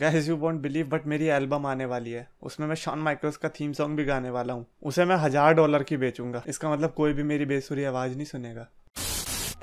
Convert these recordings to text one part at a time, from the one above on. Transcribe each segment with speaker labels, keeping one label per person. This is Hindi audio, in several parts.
Speaker 1: gas you won't believe but मेरी एल्बम आने वाली है उसमें मैं शॉन माइक्रोस का थीम सॉन्ग भी गाने वाला हूँ उसे मैं हजार डॉलर की बेचूंगा इसका मतलब कोई भी मेरी बेसुरी आवाज़ नहीं सुनेगा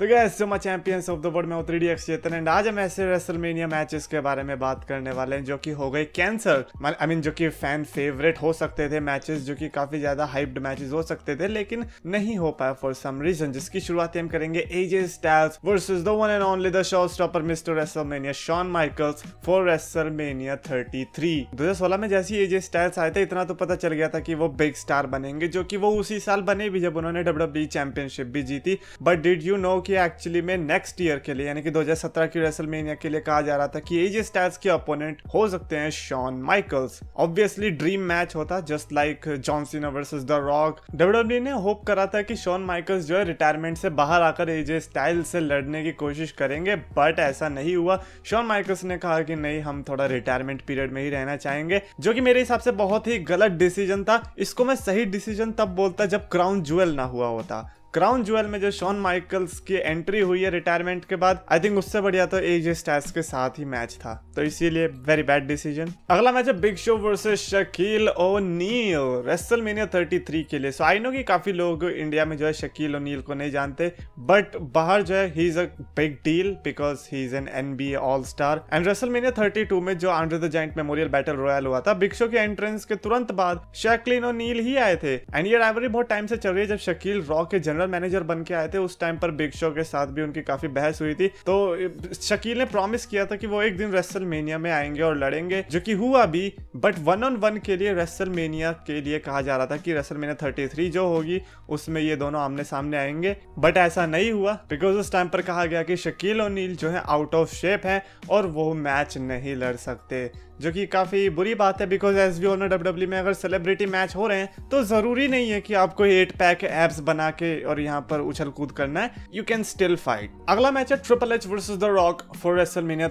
Speaker 1: तो guys so much champions of the world में हूँ थ्री चेतन एंड आज हम ऐसे रेसलमेनिया मैचेस के बारे में बात करने वाले हैं जो कि हो गए कैंसर आई मीन जो कि फैन फेवरेट हो सकते थे मैचेस जो कि काफी ज्यादा हाइप्ड मैचेस हो सकते थे लेकिन नहीं हो पाया फॉर सम रीजन जिसकी शुरुआत हम करेंगे AJ Styles versus the one and only the show stopper mister WrestleMania Shawn Michaels for WrestleMania हजार सोलह में जैसे एजे स्टाइल्स आए थे इतना तो पता चल गया था कि वो बिग स्टार बनेंगे जो कि वो उसी साल बने भी जब उन्होंने डब्ल्यू चैंपियनशिप e भी जीती बट डिड यू नो कि एक्चुअली में नेक्स्ट ईयर के लिए यानी कि 2017 की रेसलमेनिया के लिए कहा जा रहा था कि एजे स्टाइल्स के अपोनेंट हो सकते हैं Shawn Michaels obviously dream match होता just like John Cena versus the Rock WWE ने होप करा था कि शॉन माइकल्स जो है रिटायरमेंट से बाहर आकर एजे स्टाइल से लड़ने की कोशिश करेंगे बट ऐसा नहीं हुआ शॉन माइकल्स ने कहा कि नहीं हम थोड़ा रिटायरमेंट पीरियड में ही रहना चाहेंगे जो कि मेरे हिसाब से बहुत ही गलत डिसीजन था इसको मैं सही डिसीजन तब बोलता जब क्राउन ज्वेल ना हुआ होता क्राउन ज्वेल में जो शॉन माइकल्स की एंट्री हुई है रिटायरमेंट के बाद आई थिंक उससे बढ़िया तो एजे स्टैस के साथ ही मैच था तो इसीलिए वेरी बैड डिसीजन अगला मैच है big show versus Shaquille O'Neal WrestleMania thirty के लिए सो आई नो कि काफी लोग इंडिया में जो है शकील ओ नील को नहीं जानते बट बाहर जो है he is a big deal because he is an N B all star and WrestleMania thirty में जो Andre the Giant memorial battle royal हुआ था बिग शो के एंट्रेंस के तुरंत बाद शकलिन ओ नील ही आए थे एंड ये राइवरी बहुत टाइम से चल रही है जब शकील रॉ के जनरल जनरल मैनेजर बन के आए थे उस टाइम पर बिग शो के साथ भी उनकी काफी बहस हुई थी तो शकील ने प्रॉमिस किया था कि वो एक दिन रेसल में आएंगे और लड़ेंगे जो कि हुआ भी बट वन ऑन वन के लिए रेसल के लिए कहा जा रहा था कि रेसल मेनिया थर्टी जो होगी उसमें ये दोनों आमने सामने आएंगे बट ऐसा नहीं हुआ बिकॉज उस टाइम पर कहा गया कि शकील और नील जो है आउट ऑफ शेप है और वो मैच नहीं लड़ सकते जो कि काफ़ी बुरी बात है because S B owner W में अगर सेलिब्रिटी मैच हो रहे हैं तो ज़रूरी नहीं है कि आपको एट पैक एप्स बना के और यहाँ पर उछल कूद करना है यू कैन स्टिल फाइट अगला मैच है Triple H versus the Rock for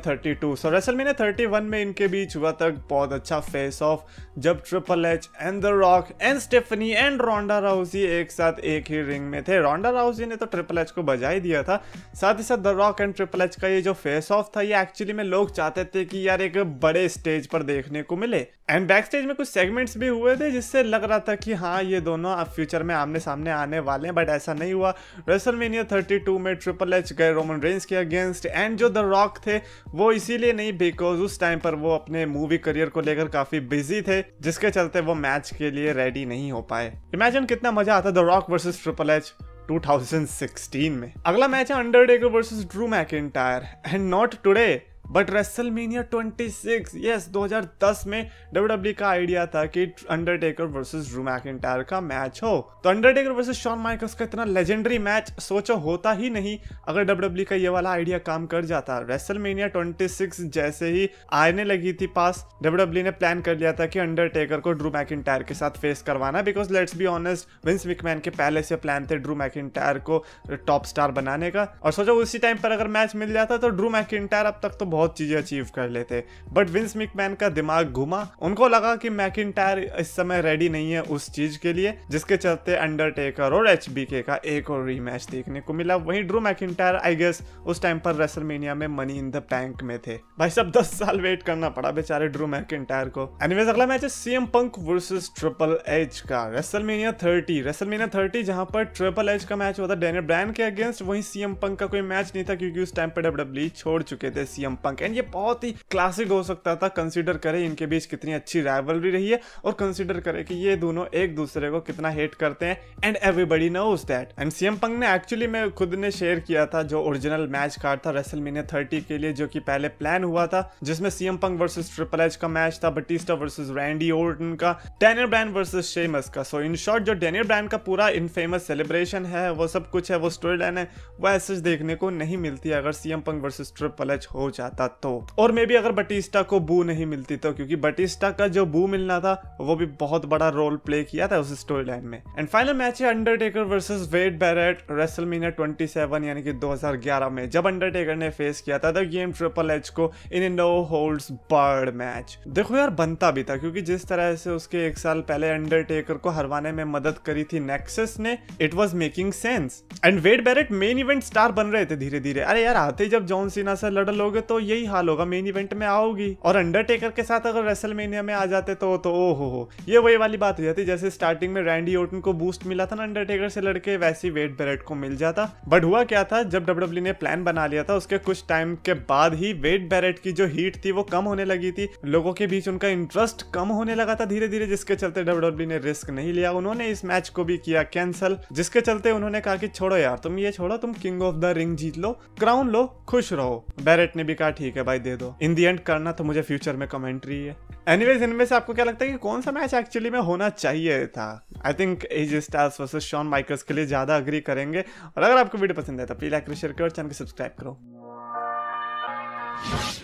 Speaker 1: thirty two so thirty one में इनके बीच हुआ था बहुत अच्छा फेस ऑफ जब Triple H and the Rock and Stephanie and Ronda Rousey एक साथ एक ही रिंग में थे रोंडा राउजी ने तो ट्रिपल एच को बजा ही दिया था साथ ही साथ the Rock and Triple H का ये जो फेस ऑफ था ये एक्चुअली में लोग चाहते थे कि यार एक बड़े स्टेज स्टेज पर देखने को मिले एंड बैक स्टेज में कुछ सेगमेंट्स भी हुए थे जिससे लग रहा था कि हाँ ये दोनों अब फ्यूचर में आमने सामने आने वाले हैं बट ऐसा नहीं हुआ रेसलमेनिया 32 में ट्रिपल एच गए रोमन रेंज के अगेंस्ट एंड जो द रॉक थे वो इसीलिए नहीं बिकॉज उस टाइम पर वो अपने मूवी करियर को लेकर काफी बिजी थे जिसके चलते वो मैच के लिए रेडी नहीं हो पाए इमेजिन कितना मजा आता the Rock versus Triple H 2016 में अगला मैच है Undertaker versus Drew McIntyre and not today but WrestleMania twenty six yes दो हजार दस में डब्ल्यू e का आइडिया था कि अंडरटेकर वर्सेस ड्रू मैकिंटायर का मैच हो तो अंडरटेकर वर्सेस शॉन माइकल्स का इतना लेजेंडरी मैच सोचो होता ही नहीं अगर डब्ल्यू e का ये वाला आइडिया काम कर जाता रेसल मीनिया ट्वेंटी सिक्स जैसे ही आने लगी थी पास डब्ल्यू e ने प्लान कर लिया था कि अंडरटेकर को ड्रू टायर के साथ फेस करवाना because let's be honest Vince McMahon के पहले से प्लान थे ड्रू टायर को टॉप स्टार बनाने का और सोचो उसी टाइम पर अगर मैच मिल जाता तो ड्रू टायर अब तक तो बहुत चीज़ें अचीव कर लेते बट विंस मिकमैन का दिमाग घुमा उनको लगा कि मैकिन इस समय रेडी नहीं है उस चीज़ के लिए जिसके चलते अंडरटेकर और एच का एक और रीमैच देखने को मिला वही ड्रू मैकिन आई गेस उस टाइम पर रेसलमेनिया में मनी इन द बैंक में थे भाई सब दस साल वेट करना पड़ा बेचारे ड्रू मैकिन को एनीवेज अगला मैच है CM Punk versus Triple H का रेसलमेनिया 30 रेसलमेनिया थर्टी जहां पर ट्रिपल एच का मैच हुआ था डेनियल ब्रांड के अगेंस्ट वहीं सीएम पंक का कोई मैच नहीं था क्योंकि उस टाइम पर डब्ल्यू छोड़ चुके थे सीएम पंक पंक एंड ये बहुत ही क्लासिक हो सकता था कंसिडर करें इनके बीच कितनी अच्छी राइवलरी रही है और कंसिडर करें कि ये दोनों एक दूसरे को कितना हेट करते हैं and everybody knows that and CM Punk ने एक्चुअली मैं खुद ने शेयर किया था जो ओरिजिनल मैच कार्ड था रेसल मीनिया थर्टी के लिए जो कि पहले प्लान हुआ था जिसमें CM Punk versus Triple H का मैच था बटिस्टा वर्सेज रैंडी ओर्टन का डेनियर ब्रांड वर्सेज शेमस का सो इन शॉर्ट जो डेनियर ब्रांड का पूरा इन फेमस सेलिब्रेशन है वो सब कुछ है वो स्टोरी लाइन है वो ऐसे देखने को नहीं मिलती अगर CM Punk versus Triple H हो जाता आता तो और मे भी अगर बटिस्टा को बू नहीं मिलती तो क्योंकि बटिस्टा का जो बू मिलना था वो भी बहुत बड़ा रोल प्ले किया था उस स्टोरी लाइन में एंड फाइनल मैच है Undertaker versus Wade Barrett wrestle twenty seven यानी कि दो हजार ग्यारह में जब अंडरटेकर ने फेस किया था तब गेम ट्रिपल एच को in no hold barred match देखो यार बनता भी था क्योंकि जिस तरह से उसके एक साल पहले अंडरटेकर को हरवाने में मदद करी थी नेक्सस ने it was making sense and Wade Barrett main event star बन रहे थे धीरे धीरे अरे यार आते जब जॉन सीना से लड़ लोगे तो यही हाल होगा मेन इवेंट में आओगी और अंडरटेकर के साथ अगर रेसल में आ जाते तो तो ओ हो हो ये वही वाली बात हो जाती जैसे स्टार्टिंग में रैंडी ओटन को बूस्ट मिला था ना अंडरटेकर से लड़के वैसी वेट बेरेट को मिल जाता बट हुआ क्या था जब डब्ल्यू e ने प्लान बना लिया था उसके कुछ टाइम के बाद ही वेट बेरेट की जो हीट थी वो कम होने लगी थी लोगों के बीच उनका इंटरेस्ट कम होने लगा था धीरे धीरे जिसके चलते डब्ल्यू e ने रिस्क नहीं लिया उन्होंने इस मैच को भी किया कैंसल जिसके चलते उन्होंने कहा कि छोड़ो यार तुम ये छोड़ो तुम किंग ऑफ द रिंग जीत लो क्राउन लो खुश रहो बैरेट ने भी कहा कहा ठीक है भाई दे दो इन दी एंड करना तो मुझे फ्यूचर में कमेंट्री है एनीवेज इनमें से आपको क्या लगता है कि कौन सा मैच एक्चुअली में होना चाहिए था I think AJ Styles versus Shawn Michaels के लिए ज़्यादा अग्री करेंगे और अगर आपको वीडियो पसंद है तो प्लीज लाइक शेयर करो चैनल को सब्सक्राइब करो